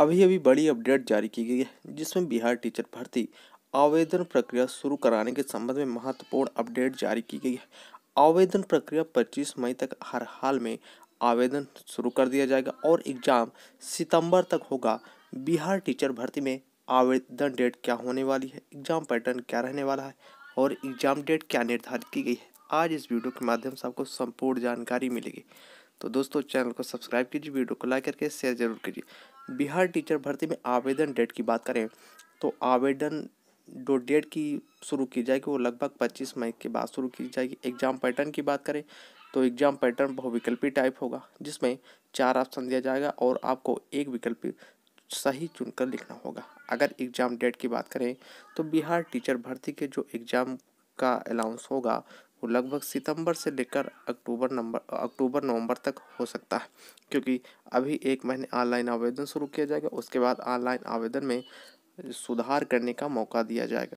अभी अभी बड़ी अपडेट जारी की गई है जिसमें बिहार टीचर भर्ती आवेदन प्रक्रिया शुरू कराने के संबंध में महत्वपूर्ण अपडेट जारी की गई है आवेदन प्रक्रिया 25 मई तक हर हाल में आवेदन शुरू कर दिया जाएगा और एग्ज़ाम सितंबर तक होगा बिहार टीचर भर्ती में आवेदन डेट क्या होने वाली है एग्ज़ाम पैटर्न क्या रहने वाला है और एग्ज़ाम डेट क्या निर्धारित की गई है आज इस वीडियो के माध्यम से आपको संपूर्ण जानकारी मिलेगी तो दोस्तों चैनल को सब्सक्राइब कीजिए वीडियो को लाइक करके शेयर जरूर कीजिए बिहार टीचर भर्ती में आवेदन डेट की बात करें तो आवेदन जो डेट की शुरू की जाएगी वो लगभग पच्चीस मई के बाद शुरू की जाएगी एग्ज़ाम पैटर्न की बात करें तो एग्ज़ाम पैटर्न बहुविकल्पी टाइप होगा जिसमें चार ऑप्शन दिया जाएगा और आपको एक विकल्प सही चुनकर लिखना होगा अगर एग्ज़ाम डेट की बात करें तो बिहार टीचर भर्ती के जो एग्ज़ाम का अलाउंस होगा आपको लगभग सितंबर से लेकर अक्टूबर नंबर अक्टूबर नवंबर तक हो सकता है क्योंकि अभी एक महीने ऑनलाइन आवेदन शुरू किया जाएगा उसके बाद ऑनलाइन आवेदन में सुधार करने का मौका दिया जाएगा